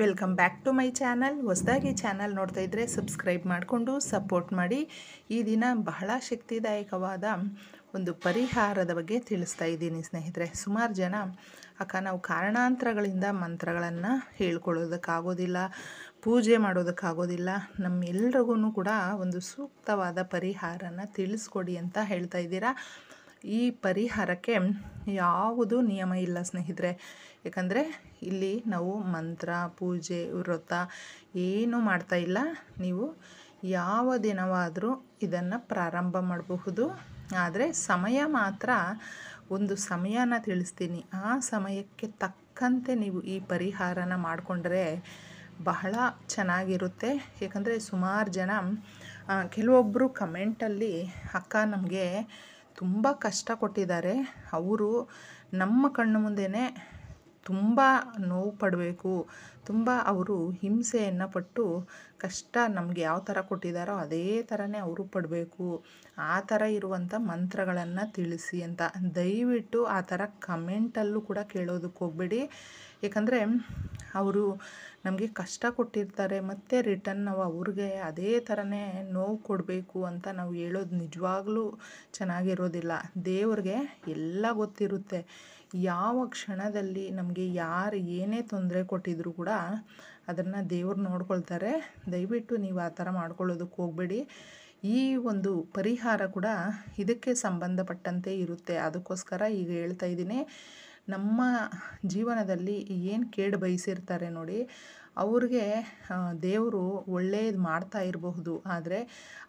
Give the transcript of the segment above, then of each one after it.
welcome back to my channel ಹೊಸದಾಗಿ channel ನೋಡ್ತಾ ಇದ್ದರೆ ಸಬ್ಸ್ಕ್ರೈಬ್ ಮಾಡಿಕೊಂಡು ಸಪೋರ್ಟ್ ಮಾಡಿ ಈ ದಿನ ಬಹಳ ಶಕ್ತಿದಾಯಕವಾದ ಒಂದು ಪರಿಹಾರದ ಬಗ್ಗೆ ತಿಳಿಸ್ತಾ ಇದ್ದೀನಿ ಸ್ನೇಹಿತರೆ ಸುಮಾರು ಜನ ಅಕ್ಕ ನಾವು ಕಾರಣಾಂತರಗಳಿಂದ ಮಂತ್ರಗಳನ್ನು ಹೇಳ್ಕೊಳ್ಳೋದಕ್ಕಾಗೋದಿಲ್ಲ ಪೂಜೆ ಮಾಡೋದಕ್ಕಾಗೋದಿಲ್ಲ ನಮ್ಮೆಲ್ರಿಗೂ ಕೂಡ ಒಂದು ಸೂಕ್ತವಾದ ಪರಿಹಾರನ ತಿಳಿಸ್ಕೊಡಿ ಅಂತ ಹೇಳ್ತಾ ಇದ್ದೀರಾ ಈ ಪರಿಹಾರಕ್ಕೆ ಯಾವುದು ನಿಯಮ ಇಲ್ಲ ಸ್ನೇಹಿತರೆ ಯಾಕಂದರೆ ಇಲ್ಲಿ ನಾವು ಮಂತ್ರ ಪೂಜೆ ವ್ರತ ಏನೂ ಇಲ್ಲ ನೀವು ಯಾವ ದಿನವಾದರೂ ಇದನ್ನು ಪ್ರಾರಂಭ ಮಾಡಬಹುದು ಆದರೆ ಸಮಯ ಮಾತ್ರ ಒಂದು ಸಮಯನ ತಿಳಿಸ್ತೀನಿ ಆ ಸಮಯಕ್ಕೆ ತಕ್ಕಂತೆ ನೀವು ಈ ಪರಿಹಾರನ ಮಾಡಿಕೊಂಡ್ರೆ ಬಹಳ ಚೆನ್ನಾಗಿರುತ್ತೆ ಏಕೆಂದರೆ ಸುಮಾರು ಜನ ಕೆಲವೊಬ್ಬರು ಕಮೆಂಟಲ್ಲಿ ಅಕ್ಕ ನಮಗೆ ತುಂಬ ಕಷ್ಟ ಕೊಟ್ಟಿದ್ದಾರೆ ಅವರು ನಮ್ಮ ಕಣ್ಣು ಮುಂದೆಯೇ ತುಂಬ ನೋವು ಪಡಬೇಕು ತುಂಬ ಅವರು ಹಿಂಸೆಯನ್ನು ಪಟ್ಟು ಕಷ್ಟ ನಮಗೆ ಯಾವ ಥರ ಕೊಟ್ಟಿದ್ದಾರೋ ಅದೇ ಥರನೇ ಅವರು ಪಡಬೇಕು ಆ ಥರ ಇರುವಂಥ ಮಂತ್ರಗಳನ್ನು ತಿಳಿಸಿ ಅಂತ ದಯವಿಟ್ಟು ಆ ಥರ ಕಮೆಂಟಲ್ಲೂ ಕೂಡ ಕೇಳೋದಕ್ಕೆ ಹೋಗಬೇಡಿ ಏಕೆಂದರೆ ಅವರು ನಮಗೆ ಕಷ್ಟ ಕೊಟ್ಟಿರ್ತಾರೆ ಮತ್ತು ರಿಟರ್ನ್ ನಾವು ಅವ್ರಿಗೆ ಅದೇ ಥರನೇ ನೋವು ಕೊಡಬೇಕು ಅಂತ ನಾವು ಹೇಳೋದು ನಿಜವಾಗ್ಲೂ ಚೆನ್ನಾಗಿರೋದಿಲ್ಲ ದೇವ್ರಿಗೆ ಎಲ್ಲ ಗೊತ್ತಿರುತ್ತೆ ಯಾವ ಕ್ಷಣದಲ್ಲಿ ನಮಗೆ ಯಾರು ಏನೇ ತೊಂದರೆ ಕೊಟ್ಟಿದ್ರು ಕೂಡ ಅದನ್ನು ದೇವ್ರು ನೋಡ್ಕೊಳ್ತಾರೆ ದಯವಿಟ್ಟು ನೀವು ಆ ಥರ ಮಾಡ್ಕೊಳ್ಳೋದಕ್ಕೆ ಹೋಗಬೇಡಿ ಈ ಒಂದು ಪರಿಹಾರ ಕೂಡ ಇದಕ್ಕೆ ಸಂಬಂಧಪಟ್ಟಂತೆ ಇರುತ್ತೆ ಅದಕ್ಕೋಸ್ಕರ ಈಗ ಹೇಳ್ತಾ ಇದ್ದೀನಿ ನಮ್ಮ ಜೀವನದಲ್ಲಿ ಏನು ಕೇಡು ಬಯಸಿರ್ತಾರೆ ನೋಡಿ ಅವ್ರಿಗೆ ದೇವರು ಒಳ್ಳೆಯದು ಮಾಡ್ತಾ ಇರಬಹುದು ಆದರೆ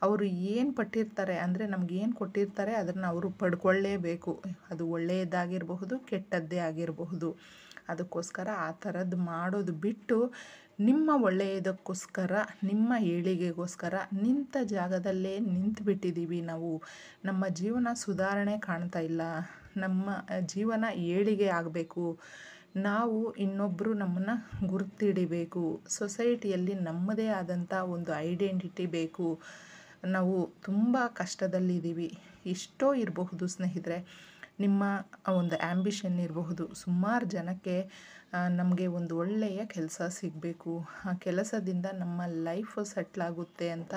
ಅವರು ಏನು ಪಟ್ಟಿರ್ತಾರೆ ಅಂದರೆ ನಮಗೇನು ಕೊಟ್ಟಿರ್ತಾರೆ ಅದನ್ನು ಅವರು ಪಡ್ಕೊಳ್ಳೇಬೇಕು ಅದು ಒಳ್ಳೆಯದಾಗಿರಬಹುದು ಕೆಟ್ಟದ್ದೇ ಆಗಿರಬಹುದು ಅದಕ್ಕೋಸ್ಕರ ಆ ಥರದ್ದು ಮಾಡೋದು ಬಿಟ್ಟು ನಿಮ್ಮ ಒಳ್ಳೆಯದಕ್ಕೋಸ್ಕರ ನಿಮ್ಮ ಏಳಿಗೆಗೋಸ್ಕರ ನಿಂತ ಜಾಗದಲ್ಲೇ ನಿಂತುಬಿಟ್ಟಿದ್ದೀವಿ ನಾವು ನಮ್ಮ ಜೀವನ ಸುಧಾರಣೆ ಕಾಣ್ತಾ ಇಲ್ಲ ನಮ್ಮ ಜೀವನ ಏಳಿಗೆ ಆಗಬೇಕು ನಾವು ಇನ್ನೊಬ್ಬರು ನಮ್ಮನ್ನು ಗುರುತಿಡಿಬೇಕು ಸೊಸೈಟಿಯಲ್ಲಿ ನಮ್ಮದೇ ಆದಂಥ ಒಂದು ಐಡೆಂಟಿಟಿ ಬೇಕು ನಾವು ತುಂಬ ಕಷ್ಟದಲ್ಲಿದ್ದೀವಿ ಎಷ್ಟೋ ಇರಬಹುದು ಸ್ನೇಹಿತರೆ ನಿಮ್ಮ ಒಂದು ಆ್ಯಂಬಿಷನ್ ಇರಬಹುದು ಸುಮಾರು ಜನಕ್ಕೆ ನಮಗೆ ಒಂದು ಒಳ್ಳೆಯ ಕೆಲಸ ಸಿಗಬೇಕು ಆ ಕೆಲಸದಿಂದ ನಮ್ಮ ಸೆಟ್ಲ್ ಆಗುತ್ತೆ ಅಂತ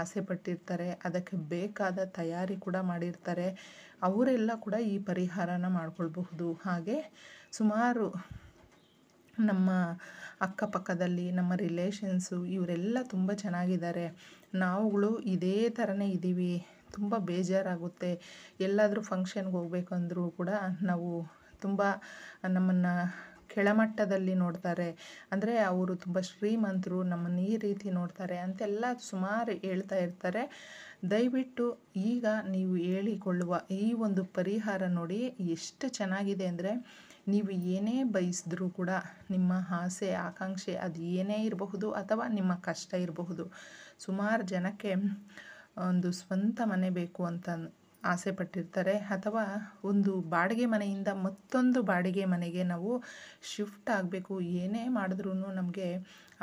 ಆಸೆ ಪಟ್ಟಿರ್ತಾರೆ ಅದಕ್ಕೆ ಬೇಕಾದ ತಯಾರಿ ಕೂಡ ಮಾಡಿರ್ತಾರೆ ಅವರೆಲ್ಲ ಕೂಡ ಈ ಪರಿಹಾರನ ಮಾಡ್ಕೊಳ್ಬಹುದು ಹಾಗೆ ಸುಮಾರು ನಮ್ಮ ಅಕ್ಕಪಕ್ಕದಲ್ಲಿ ನಮ್ಮ ರಿಲೇಷನ್ಸು ಇವರೆಲ್ಲ ತುಂಬ ಚೆನ್ನಾಗಿದ್ದಾರೆ ನಾವುಗಳು ಇದೇ ಥರನೇ ಇದ್ದೀವಿ ತುಂಬ ಬೇಜಾರಾಗುತ್ತೆ ಎಲ್ಲಾದರೂ ಫಂಕ್ಷನ್ಗೆ ಹೋಗ್ಬೇಕಂದ್ರೂ ಕೂಡ ನಾವು ತುಂಬ ನಮ್ಮನ್ನು ಕೆಳಮಟ್ಟದಲ್ಲಿ ನೋಡ್ತಾರೆ ಅಂದರೆ ಅವರು ತುಂಬ ಶ್ರೀಮಂತರು ನಮ್ಮನ್ನು ಈ ರೀತಿ ನೋಡ್ತಾರೆ ಅಂತೆಲ್ಲ ಸುಮಾರು ಹೇಳ್ತಾ ಇರ್ತಾರೆ ದಯವಿಟ್ಟು ಈಗ ನೀವು ಹೇಳಿಕೊಳ್ಳುವ ಈ ಒಂದು ಪರಿಹಾರ ನೋಡಿ ಎಷ್ಟು ಚೆನ್ನಾಗಿದೆ ಅಂದರೆ ನೀವು ಏನೇ ಬಯಸಿದ್ರೂ ಕೂಡ ನಿಮ್ಮ ಆಸೆ ಆಕಾಂಕ್ಷೆ ಅದು ಏನೇ ಇರಬಹುದು ಅಥವಾ ನಿಮ್ಮ ಕಷ್ಟ ಇರಬಹುದು ಸುಮಾರು ಜನಕ್ಕೆ ಒಂದು ಸ್ವಂತ ಮನೆ ಬೇಕು ಅಂತ ಆಸೆ ಪಟ್ಟಿರ್ತಾರೆ ಅಥವಾ ಒಂದು ಬಾಡಿಗೆ ಮನೆಯಿಂದ ಮತ್ತೊಂದು ಬಾಡಿಗೆ ಮನೆಗೆ ನಾವು ಶಿಫ್ಟ್ ಆಗಬೇಕು ಏನೇ ಮಾಡಿದ್ರೂ ನಮಗೆ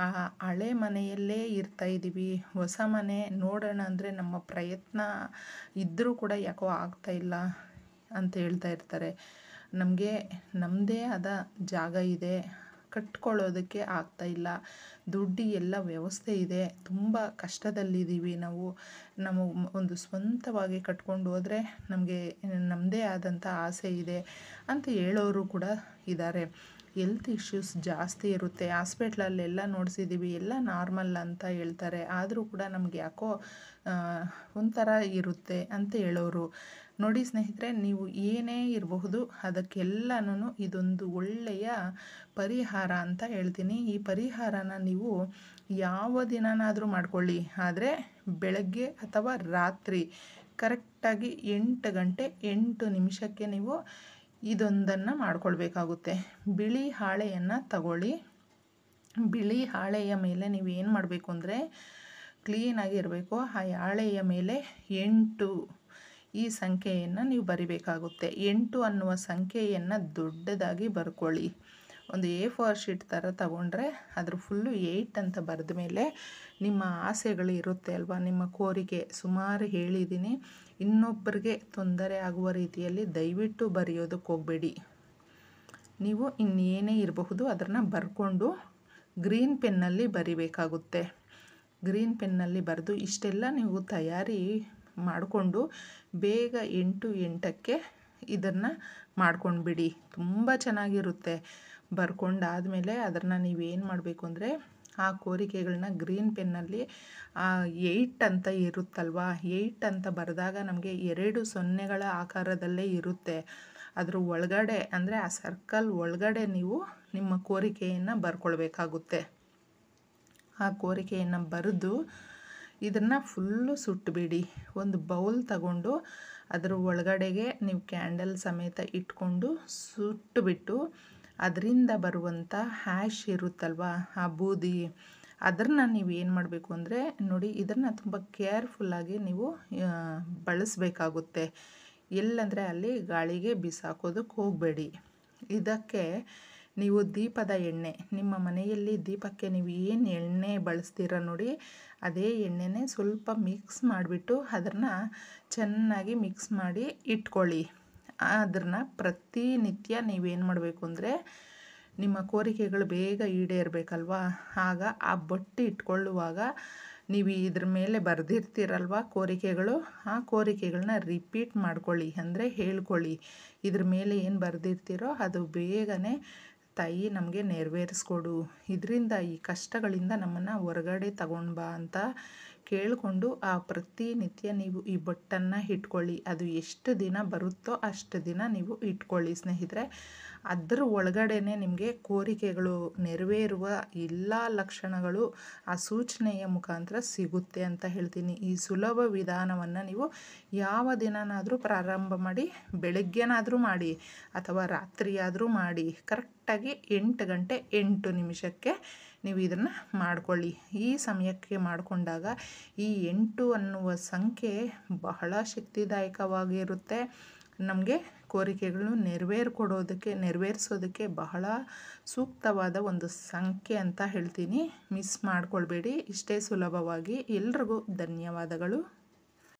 ಆ ಹಳೆ ಮನೆಯಲ್ಲೇ ಇರ್ತಾ ಇದ್ದೀವಿ ಹೊಸ ಮನೆ ನೋಡೋಣ ಅಂದರೆ ನಮ್ಮ ಪ್ರಯತ್ನ ಇದ್ದರೂ ಕೂಡ ಯಾಕೋ ಇಲ್ಲ ಅಂತ ಹೇಳ್ತಾ ಇರ್ತಾರೆ ನಮಗೆ ನಮ್ಮದೇ ಆದ ಜಾಗ ಇದೆ ಕಟ್ಕೊಳ್ಳೋದಕ್ಕೆ ಇಲ್ಲ ದುಡ್ಡಿ ಎಲ್ಲ ವ್ಯವಸ್ಥೆ ಇದೆ ತುಂಬ ಕಷ್ಟದಲ್ಲಿದ್ದೀವಿ ನಾವು ನಮ್ಮ ಒಂದು ಸ್ವಂತವಾಗಿ ಕಟ್ಕೊಂಡು ಹೋದರೆ ನಮಗೆ ನಮ್ಮದೇ ಆದಂಥ ಆಸೆ ಇದೆ ಅಂತ ಹೇಳೋರು ಕೂಡ ಇದ್ದಾರೆ ಹೆಲ್ತ್ ಇಶ್ಯೂಸ್ ಜಾಸ್ತಿ ಇರುತ್ತೆ ಹಾಸ್ಪಿಟ್ಲಲ್ಲೆಲ್ಲ ನೋಡ್ಸಿದ್ದೀವಿ ಎಲ್ಲ ನಾರ್ಮಲ್ ಅಂತ ಹೇಳ್ತಾರೆ ಆದರೂ ಕೂಡ ನಮ್ಗೆ ಯಾಕೋ ಒಂಥರ ಇರುತ್ತೆ ಅಂತ ಹೇಳೋರು ನೋಡಿ ಸ್ನೇಹಿತರೆ ನೀವು ಏನೇ ಇರಬಹುದು ಅದಕ್ಕೆಲ್ಲನೂ ಇದೊಂದು ಒಳ್ಳೆಯ ಪರಿಹಾರ ಅಂತ ಹೇಳ್ತೀನಿ ಈ ಪರಿಹಾರನ ನೀವು ಯಾವ ದಿನನಾದರೂ ಮಾಡ್ಕೊಳ್ಳಿ ಆದರೆ ಬೆಳಗ್ಗೆ ಅಥವಾ ರಾತ್ರಿ ಕರೆಕ್ಟಾಗಿ ಎಂಟು ಗಂಟೆ ಎಂಟು ನಿಮಿಷಕ್ಕೆ ನೀವು ಇದೊಂದನ್ನು ಮಾಡ್ಕೊಳ್ಬೇಕಾಗುತ್ತೆ ಬಿಳಿ ಹಾಳೆಯನ್ನು ತಗೊಳ್ಳಿ ಬಿಳಿ ಹಾಳೆಯ ಮೇಲೆ ನೀವು ಏನು ಮಾಡಬೇಕು ಅಂದರೆ ಕ್ಲೀನಾಗಿರಬೇಕು ಆ ಹಾಳೆಯ ಮೇಲೆ ಎಂಟು ಈ ಸಂಖ್ಯೆಯನ್ನು ನೀವು ಬರಿಬೇಕಾಗುತ್ತೆ ಎಂಟು ಅನ್ನುವ ಸಂಖ್ಯೆಯನ್ನು ದೊಡ್ಡದಾಗಿ ಬರ್ಕೊಳ್ಳಿ ಒಂದು ಎ ಫೋರ್ ಶೀಟ್ ಥರ ತಗೊಂಡ್ರೆ ಅದ್ರ ಫುಲ್ಲು ಏಯ್ಟ್ ಅಂತ ಬರೆದ ಮೇಲೆ ನಿಮ್ಮ ಆಸೆಗಳು ಇರುತ್ತೆ ಅಲ್ವಾ ನಿಮ್ಮ ಕೋರಿಕೆ ಸುಮಾರು ಹೇಳಿದ್ದೀನಿ ಇನ್ನೊಬ್ಬರಿಗೆ ತೊಂದರೆ ಆಗುವ ರೀತಿಯಲ್ಲಿ ದಯವಿಟ್ಟು ಬರೆಯೋದಕ್ಕೆ ಹೋಗಬೇಡಿ ನೀವು ಇನ್ನೇನೇ ಇರಬಹುದು ಅದನ್ನು ಬರ್ಕೊಂಡು ಗ್ರೀನ್ ಪೆನ್ನಲ್ಲಿ ಬರಿಬೇಕಾಗುತ್ತೆ ಗ್ರೀನ್ ಪೆನ್ನಲ್ಲಿ ಬರೆದು ಇಷ್ಟೆಲ್ಲ ನೀವು ತಯಾರಿ ಮಾಡಿಕೊಂಡು ಬೇಗ ಎಂಟು ಎಂಟಕ್ಕೆ ಇದನ್ನು ಮಾಡ್ಕೊಂಡ್ಬಿಡಿ ತುಂಬ ಚೆನ್ನಾಗಿರುತ್ತೆ ಬರ್ಕೊಂಡಾದಮೇಲೆ ಅದನ್ನು ನೀವೇನು ಮಾಡಬೇಕು ಅಂದರೆ ಆ ಕೋರಿಕೆಗಳನ್ನ ಗ್ರೀನ್ ಪೆನ್ನಲ್ಲಿ ಏಯ್ಟ್ ಅಂತ ಇರುತ್ತಲ್ವಾ ಏಯ್ಟ್ ಅಂತ ಬರೆದಾಗ ನಮಗೆ ಎರಡು ಸೊನ್ನೆಗಳ ಆಕಾರದಲ್ಲೇ ಇರುತ್ತೆ ಅದರ ಒಳಗಡೆ ಅಂದರೆ ಆ ಸರ್ಕಲ್ ಒಳಗಡೆ ನೀವು ನಿಮ್ಮ ಕೋರಿಕೆಯನ್ನು ಬರ್ಕೊಳ್ಬೇಕಾಗುತ್ತೆ ಆ ಕೋರಿಕೆಯನ್ನು ಬರೆದು ಇದನ್ನು ಫುಲ್ಲು ಸುಟ್ಟುಬಿಡಿ ಒಂದು ಬೌಲ್ ತಗೊಂಡು ಅದರ ಒಳಗಡೆಗೆ ನೀವು ಕ್ಯಾಂಡಲ್ ಸಮೇತ ಇಟ್ಕೊಂಡು ಸುಟ್ಟುಬಿಟ್ಟು ಅದರಿಂದ ಬರುವಂಥ ಹ್ಯಾಶ್ ಇರುತ್ತಲ್ವ ಆ ಬೂದಿ ಅದನ್ನು ನೀವು ಏನು ಮಾಡಬೇಕು ಅಂದರೆ ನೋಡಿ ಇದನ್ನು ತುಂಬ ಕೇರ್ಫುಲ್ಲಾಗಿ ನೀವು ಬಳಸಬೇಕಾಗುತ್ತೆ ಎಲ್ಲಂದರೆ ಅಲ್ಲಿ ಗಾಳಿಗೆ ಬಿಸಾಕೋದಕ್ಕೆ ಹೋಗಬೇಡಿ ಇದಕ್ಕೆ ನೀವು ದೀಪದ ಎಣ್ಣೆ ನಿಮ್ಮ ಮನೆಯಲ್ಲಿ ದೀಪಕ್ಕೆ ನೀವು ಏನು ಎಣ್ಣೆ ಬಳಸ್ತೀರ ನೋಡಿ ಅದೇ ಎಣ್ಣೆನೇ ಸ್ವಲ್ಪ ಮಿಕ್ಸ್ ಮಾಡಿಬಿಟ್ಟು ಅದನ್ನು ಚೆನ್ನಾಗಿ ಮಿಕ್ಸ್ ಮಾಡಿ ಇಟ್ಕೊಳ್ಳಿ ಅದನ್ನು ಪ್ರತಿನಿತ್ಯ ನೀವೇನು ಮಾಡಬೇಕು ಅಂದರೆ ನಿಮ್ಮ ಕೋರಿಕೆಗಳು ಬೇಗ ಈಡೇರಬೇಕಲ್ವಾ ಆಗ ಆ ಬಟ್ಟೆ ಇಟ್ಕೊಳ್ಳುವಾಗ ನೀವು ಇದ್ರ ಮೇಲೆ ಬರೆದಿರ್ತೀರಲ್ವ ಕೋರಿಕೆಗಳು ಆ ಕೋರಿಕೆಗಳನ್ನ ರಿಪೀಟ್ ಮಾಡ್ಕೊಳ್ಳಿ ಅಂದರೆ ಹೇಳ್ಕೊಳ್ಳಿ ಇದ್ರ ಮೇಲೆ ಏನು ಬರೆದಿರ್ತೀರೋ ಅದು ಬೇಗನೆ ತಾಯಿ ನಮಗೆ ನೆರವೇರಿಸ್ಕೊಡು ಇದರಿಂದ ಈ ಕಷ್ಟಗಳಿಂದ ನಮ್ಮನ್ನು ಹೊರಗಡೆ ತಗೊಂಡು ಬಾ ಅಂತ ಕೇಳಿಕೊಂಡು ಆ ಪ್ರತಿನಿತ್ಯ ನೀವು ಈ ಬೊಟ್ಟನ್ನು ಇಟ್ಕೊಳ್ಳಿ ಅದು ಎಷ್ಟು ದಿನ ಬರುತ್ತೋ ಅಷ್ಟು ದಿನ ನೀವು ಇಟ್ಕೊಳ್ಳಿ ಸ್ನೇಹಿತರೆ ಅದರ ಒಳಗಡೆನೆ ನಿಮಗೆ ಕೋರಿಕೆಗಳು ನೆರವೇರುವ ಎಲ್ಲ ಲಕ್ಷಣಗಳು ಆ ಸೂಚನೆಯ ಮುಖಾಂತರ ಸಿಗುತ್ತೆ ಅಂತ ಹೇಳ್ತೀನಿ ಈ ಸುಲಭ ವಿಧಾನವನ್ನು ನೀವು ಯಾವ ದಿನನಾದರೂ ಪ್ರಾರಂಭ ಮಾಡಿ ಬೆಳಗ್ಗೆನಾದರೂ ಮಾಡಿ ಅಥವಾ ರಾತ್ರಿಯಾದರೂ ಮಾಡಿ ಕರೆಕ್ಟಾಗಿ ಎಂಟು ಗಂಟೆ ಎಂಟು ನಿಮಿಷಕ್ಕೆ ನೀವು ಇದನ್ನು ಮಾಡಿಕೊಳ್ಳಿ ಈ ಸಮಯಕ್ಕೆ ಮಾಡಿಕೊಂಡಾಗ ಈ ಎಂಟು ಅನ್ನುವ ಸಂಖ್ಯೆ ಬಹಳ ಶಕ್ತಿದಾಯಕವಾಗಿರುತ್ತೆ ನಮಗೆ ಕೋರಿಕೆಗಳು ಕೊಡೋದಕ್ಕೆ ನೆರವೇರಿಸೋದಕ್ಕೆ ಬಹಳ ಸೂಕ್ತವಾದ ಒಂದು ಸಂಖ್ಯೆ ಅಂತ ಹೇಳ್ತೀನಿ ಮಿಸ್ ಮಾಡಿಕೊಳ್ಬೇಡಿ ಇಷ್ಟೇ ಸುಲಭವಾಗಿ ಎಲ್ರಿಗೂ ಧನ್ಯವಾದಗಳು